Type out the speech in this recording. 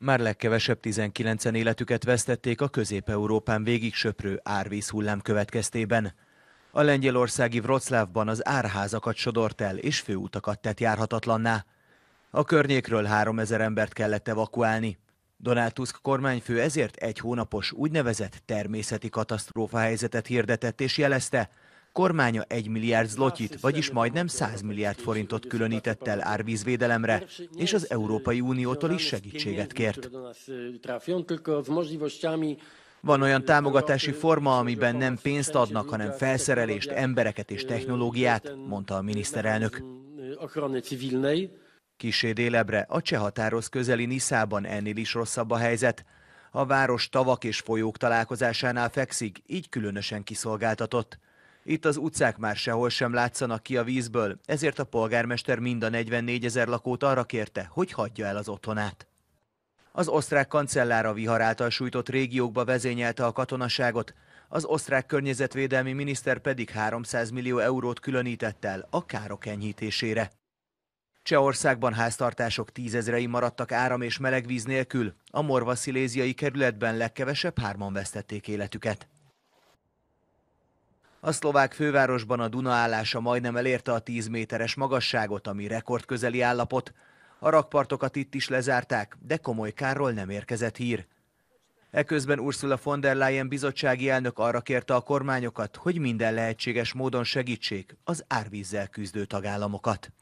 Már legkevesebb 19-en életüket vesztették a közép-európán végig söprő árvíz hullám következtében. A lengyelországi Wroclawban az árházakat sodort el és főutakat tett járhatatlanná. A környékről 3000 embert kellett evakuálni. Donald Tusk kormányfő ezért egy hónapos úgynevezett természeti katasztrófa helyzetet hirdetett és jelezte, kormánya 1 milliárd zlotyit, vagyis majdnem 100 milliárd forintot különített el árvízvédelemre, és az Európai Uniótól is segítséget kért. Van olyan támogatási forma, amiben nem pénzt adnak, hanem felszerelést, embereket és technológiát, mondta a miniszterelnök. Kisé délebre, a cseh határoz közeli Niszában ennél is rosszabb a helyzet. A város tavak és folyók találkozásánál fekszik, így különösen kiszolgáltatott. Itt az utcák már sehol sem látszanak ki a vízből, ezért a polgármester mind a 44 ezer lakót arra kérte, hogy hagyja el az otthonát. Az osztrák kancellár a vihar által sújtott régiókba vezényelte a katonaságot, az osztrák környezetvédelmi miniszter pedig 300 millió eurót különített el a károk enyhítésére. Csehországban háztartások tízezrei maradtak áram és melegvíz nélkül, a morva sziléziai kerületben legkevesebb hárman vesztették életüket. A szlovák fővárosban a Duna állása majdnem elérte a 10 méteres magasságot, ami rekordközeli állapot. A rakpartokat itt is lezárták, de komoly kárról nem érkezett hír. Eközben Ursula von der Leyen bizottsági elnök arra kérte a kormányokat, hogy minden lehetséges módon segítsék az árvízzel küzdő tagállamokat.